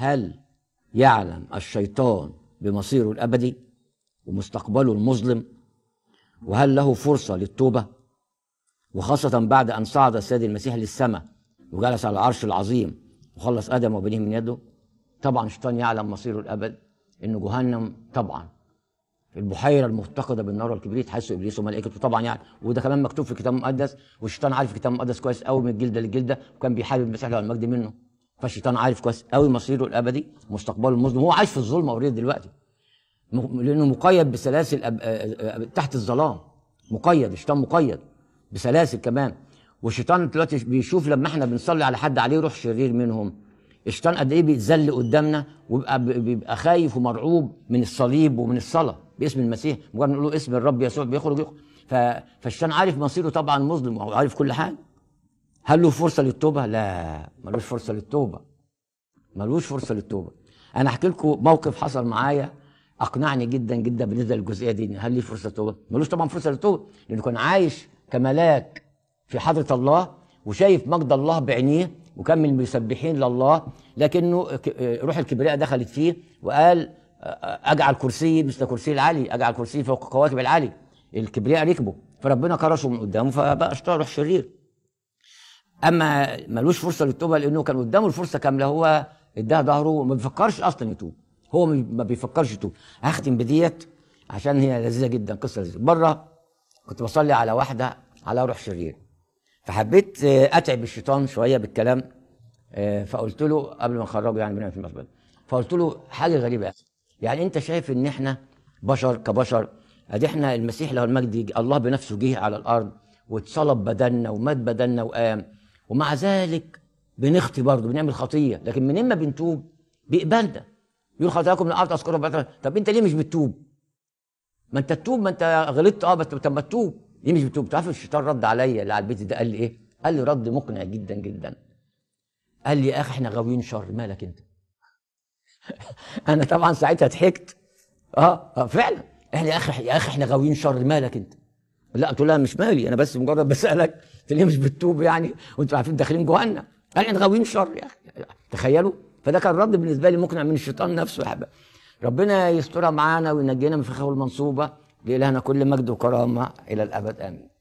هل يعلم الشيطان بمصيره الابدي ومستقبله المظلم وهل له فرصه للتوبه وخاصه بعد ان صعد السيد المسيح للسماء وجلس على العرش العظيم وخلص ادم وبنيه من يده طبعا الشيطان يعلم مصيره الابد انه جهنم طبعا البحيره المفتقده بالنار الكبريت حسوا ابليس وملائكته طبعا يعني وده كمان مكتوب في الكتاب المقدس والشيطان عارف الكتاب المقدس كويس قوي من الجلده للجلده وكان بيحارب المسيح له المجد منه فالشيطان عارف كويس قوي مصيره الابدي مستقبله المظلم هو عايش في الظلمه اوريدي دلوقتي لانه مقيد بسلاسل أب... تحت الظلام مقيد الشيطان مقيد بسلاسل كمان والشيطان دلوقتي بيشوف لما احنا بنصلي على حد عليه روح شرير منهم الشيطان قد ايه بيتذل قدامنا وبيبقى بيبقى خايف ومرعوب من الصليب ومن الصلاه باسم المسيح مجرد نقول له اسم الرب يسوع بيخرج, يخرج. ف... فالشيطان عارف مصيره طبعا مظلم وعارف كل حاجه هل له فرصه للتوبه؟ لا ملوش فرصه للتوبه ملوش فرصه للتوبه انا احكي لكم موقف حصل معايا اقنعني جدا جدا بالنسبه للجزئيه دي هل لي فرصه توبه؟ ملوش طبعا فرصه للتوبه لانه كان عايش كملاك في حضره الله وشايف مجد الله بعينيه وكان من المسبحين لله لكنه روح الكبرياء دخلت فيه وقال اجعل كرسي مثل كرسي العلي اجعل كرسي فوق كواكب العلي الكبرياء ركبه فربنا كرشه من قدامه فبقى روح شرير اما ملوش فرصه للتوبه لانه كان قدامه الفرصه كامله هو اداها ظهره وما بيفكرش اصلا يتوب هو ما بيفكرش يتوب هختم بديت عشان هي لذيذه جدا قصه لذيذه بره كنت بصلي على واحده على روح شرير فحبيت اتعب الشيطان شويه بالكلام آه، فقلت له قبل ما نخرجه يعني بنعمل في المسجد فقلت له حاجه غريبه يعني انت شايف ان احنا بشر كبشر ادي احنا المسيح له المجد الله بنفسه جه على الارض واتصلب بدلنا ومات بدلنا وقام ومع ذلك بنخطي برضه بنعمل خطيه لكن منين ما بنتوب بيقبلنا يقول خطاياكم من اعرف اذكرها طب انت ليه مش بتتوب؟ ما انت تتوب ما انت غلطت اه بس طب ما تتوب ليه مش بتتوب؟ تعرف الشيطان رد عليا اللي على البيت ده قال لي ايه؟ قال لي رد مقنع جدا جدا قال لي يا اخي احنا غاويين شر مالك انت؟ انا طبعا ساعتها ضحكت اه, آه، فعلا احنا يا اخي يا اخي احنا غاويين شر مالك انت؟ لا قلت لها مش مالي انا بس مجرد بسالك انت لي مش بتتوب يعني وانتوا عارفين داخلين جهنم قال احنا غاويين شر يا اخي يعني. تخيلوا فده كان رد بالنسبه لي مقنع من الشيطان نفسه يا حبيبي ربنا يسترها معانا وينجينا من فخاخ المنصوبه لإلهنا كل مجد وكرامه الى الابد امين